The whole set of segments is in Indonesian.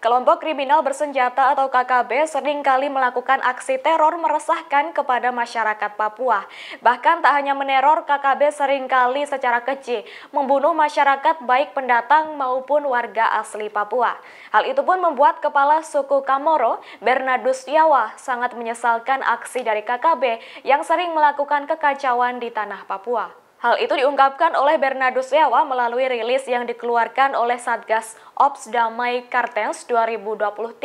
Kelompok kriminal bersenjata atau KKB seringkali melakukan aksi teror meresahkan kepada masyarakat Papua. Bahkan tak hanya meneror, KKB seringkali secara kecil membunuh masyarakat baik pendatang maupun warga asli Papua. Hal itu pun membuat Kepala Suku Kamoro, Bernardus Yawa, sangat menyesalkan aksi dari KKB yang sering melakukan kekacauan di tanah Papua. Hal itu diungkapkan oleh Bernardus Yawa melalui rilis yang dikeluarkan oleh Satgas Ops Damai Kartens 2023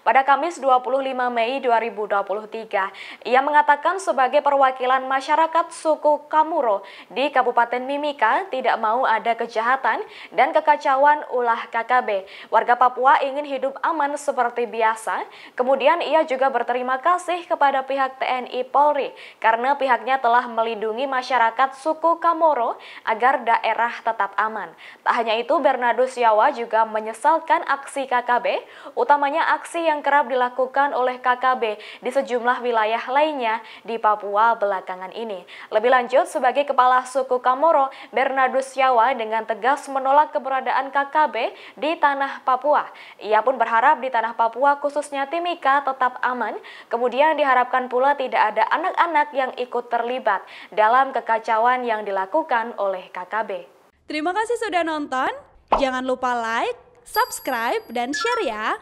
pada Kamis 25 Mei 2023. Ia mengatakan sebagai perwakilan masyarakat suku Kamuro di Kabupaten Mimika tidak mau ada kejahatan dan kekacauan ulah KKB. Warga Papua ingin hidup aman seperti biasa. Kemudian ia juga berterima kasih kepada pihak TNI Polri karena pihaknya telah melindungi masyarakat suku Suku Kamoro agar daerah tetap aman. Tak hanya itu, Bernardo Siawa juga menyesalkan aksi KKB, utamanya aksi yang kerap dilakukan oleh KKB di sejumlah wilayah lainnya di Papua belakangan ini. Lebih lanjut, sebagai Kepala Suku Kamoro, Bernardo Siawa dengan tegas menolak keberadaan KKB di tanah Papua. Ia pun berharap di tanah Papua khususnya Timika tetap aman, kemudian diharapkan pula tidak ada anak-anak yang ikut terlibat dalam kekacauan yang yang dilakukan oleh KKB. Terima kasih sudah nonton. Jangan lupa like, subscribe, dan share ya.